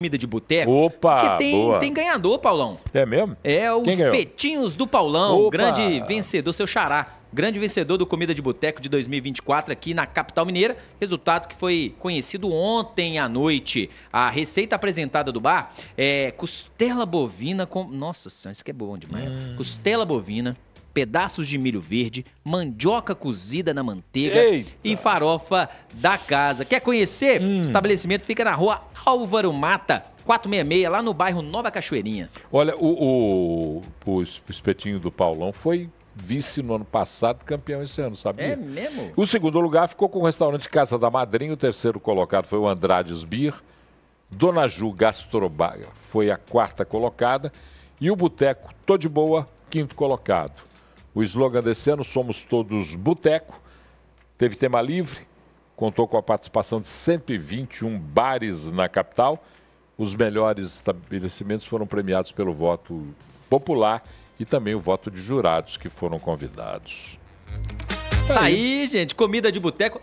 comida de boteco. Opa! Porque tem, boa. tem ganhador, Paulão. É mesmo? É os Quem Petinhos do Paulão, Opa. grande vencedor, seu xará. Grande vencedor do Comida de Boteco de 2024 aqui na capital mineira. Resultado que foi conhecido ontem à noite. A receita apresentada do bar é costela bovina com. Nossa senhora, isso aqui é bom demais. Hum. Costela bovina pedaços de milho verde, mandioca cozida na manteiga Eita. e farofa da casa. Quer conhecer? Hum. O estabelecimento fica na rua Álvaro Mata, 466, lá no bairro Nova Cachoeirinha. Olha, o, o, o espetinho do Paulão foi vice no ano passado, campeão esse ano, sabia? É mesmo? O segundo lugar ficou com o restaurante Casa da Madrinha, o terceiro colocado foi o Andrades Beer, Dona Ju Gastrobar foi a quarta colocada e o Boteco Tô de Boa, quinto colocado. O slogan desse ano, Somos Todos Boteco, teve tema livre, contou com a participação de 121 bares na capital. Os melhores estabelecimentos foram premiados pelo voto popular e também o voto de jurados que foram convidados. Tá aí, gente, comida de boteco.